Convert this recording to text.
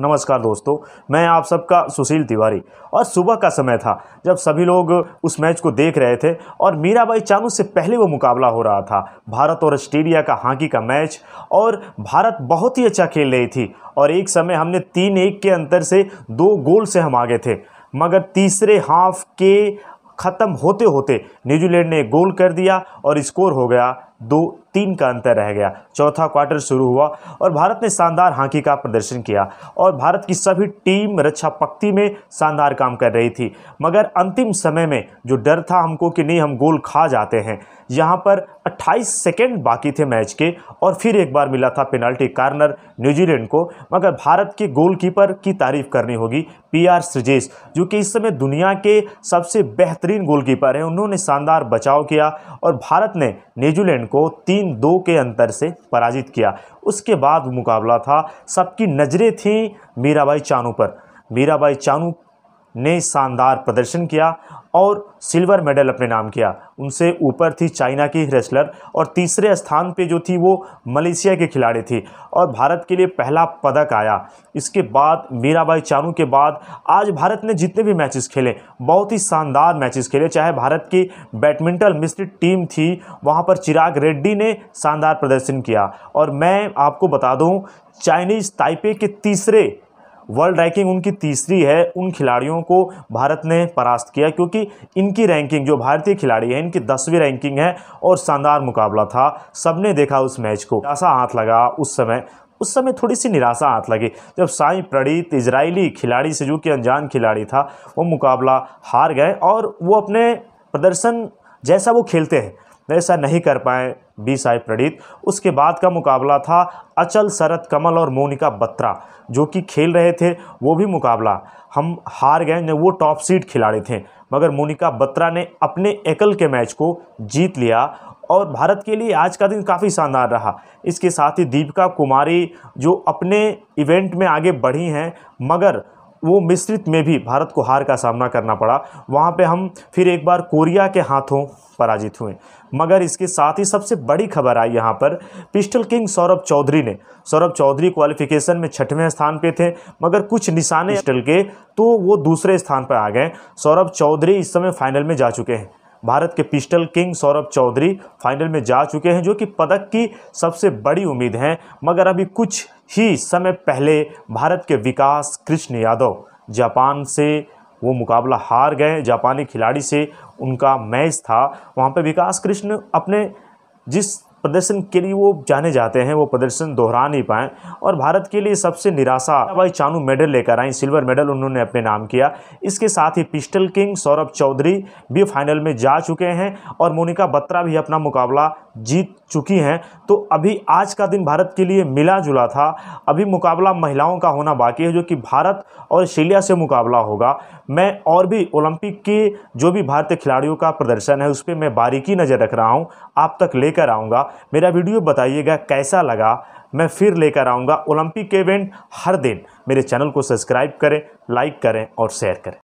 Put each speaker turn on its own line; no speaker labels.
नमस्कार दोस्तों मैं आप सबका सुशील तिवारी और सुबह का समय था जब सभी लोग उस मैच को देख रहे थे और मीराबाई चानू से पहले वो मुकाबला हो रहा था भारत और ऑस्ट्रेलिया का हॉकी का मैच और भारत बहुत ही अच्छा खेल रही थी और एक समय हमने तीन एक के अंतर से दो गोल से हम आगे थे मगर तीसरे हाफ के ख़त्म होते होते न्यूजीलैंड ने गोल कर दिया और स्कोर हो गया दो तीन का अंतर रह गया चौथा क्वार्टर शुरू हुआ और भारत ने शानदार हॉकी का प्रदर्शन किया और भारत की सभी टीम रक्षा पक्ति में शानदार काम कर रही थी मगर अंतिम समय में जो डर था हमको कि नहीं हम गोल खा जाते हैं यहाँ पर 28 सेकंड बाकी थे मैच के और फिर एक बार मिला था पेनल्टी कार्नर न्यूजीलैंड को मगर भारत के गोलकीपर की तारीफ करनी होगी पी आर सृजेश जो कि इस समय दुनिया के सबसे बेहतरीन गोलकीपर हैं उन्होंने शानदार बचाव किया और भारत ने न्यूजीलैंड को तीन तीन दो के अंतर से पराजित किया उसके बाद मुकाबला था सबकी नज़रें थीं मीराबाई चानू पर मीराबाई चानू ने शानदार प्रदर्शन किया और सिल्वर मेडल अपने नाम किया उनसे ऊपर थी चाइना की रेसलर और तीसरे स्थान पे जो थी वो मलेशिया के खिलाड़ी थी और भारत के लिए पहला पदक आया इसके बाद मीराबाई चानू के बाद आज भारत ने जितने भी मैचेस खेले बहुत ही शानदार मैचेस खेले चाहे भारत की बैडमिंटन मिश्रित टीम थी वहाँ पर चिराग रेड्डी ने शानदार प्रदर्शन किया और मैं आपको बता दूँ चाइनीज़ ताइपे के तीसरे वर्ल्ड रैंकिंग उनकी तीसरी है उन खिलाड़ियों को भारत ने परास्त किया क्योंकि इनकी रैंकिंग जो भारतीय खिलाड़ी हैं इनकी दसवीं रैंकिंग है और शानदार मुकाबला था सबने देखा उस मैच को ऐसा हाथ लगा उस समय उस समय थोड़ी सी निराशा हाथ लगी जब साई प्रणीत इजरायली खिलाड़ी से जो कि अनजान खिलाड़ी था वो मुकाबला हार गए और वो अपने प्रदर्शन जैसा वो खेलते हैं ऐसा नहीं कर पाए बी साई प्रणीत उसके बाद का मुकाबला था अचल शरत कमल और मोनिका बत्रा जो कि खेल रहे थे वो भी मुकाबला हम हार गए वो टॉप सीट खिलाड़ी थे मगर मोनिका बत्रा ने अपने एकल के मैच को जीत लिया और भारत के लिए आज का दिन काफ़ी शानदार रहा इसके साथ ही दीपिका कुमारी जो अपने इवेंट में आगे बढ़ी हैं मगर वो मिश्रित में भी भारत को हार का सामना करना पड़ा वहाँ पे हम फिर एक बार कोरिया के हाथों पराजित हुए मगर इसके साथ ही सबसे बड़ी खबर आई यहाँ पर पिस्टल किंग सौरभ चौधरी ने सौरभ चौधरी क्वालिफिकेशन में छठवें स्थान पे थे मगर कुछ निशाने पिस्टल के तो वो दूसरे स्थान पर आ गए सौरभ चौधरी इस समय फाइनल में जा चुके हैं भारत के pistol king Saurabh Chaudhary final में जा चुके हैं जो कि पदक की सबसे बड़ी उम्मीद हैं मगर अभी कुछ ही समय पहले भारत के विकास कृष्ण यादव जापान से वो मुकाबला हार गए जापानी खिलाड़ी से उनका मैच था वहाँ पे विकास कृष्ण अपने जिस प्रदर्शन के लिए वो जाने जाते हैं वो प्रदर्शन दोहरा नहीं पाए और भारत के लिए सबसे निराशा भाई चानू मेडल लेकर आई सिल्वर मेडल उन्होंने अपने नाम किया इसके साथ ही पिस्टल किंग सौरभ चौधरी भी फाइनल में जा चुके हैं और मोनिका बत्रा भी अपना मुकाबला जीत चुकी हैं तो अभी आज का दिन भारत के लिए मिला जुला था अभी मुकाबला महिलाओं का होना बाकी है जो कि भारत और ऑस्ट्रेलिया से मुकाबला होगा मैं और भी ओलंपिक के जो भी भारतीय खिलाड़ियों का प्रदर्शन है उस पर मैं बारीकी नज़र रख रहा हूँ आप तक लेकर आऊँगा मेरा वीडियो बताइएगा कैसा लगा मैं फिर लेकर आऊँगा ओलंपिक इवेंट हर दिन मेरे चैनल को सब्सक्राइब करें लाइक करें और शेयर करें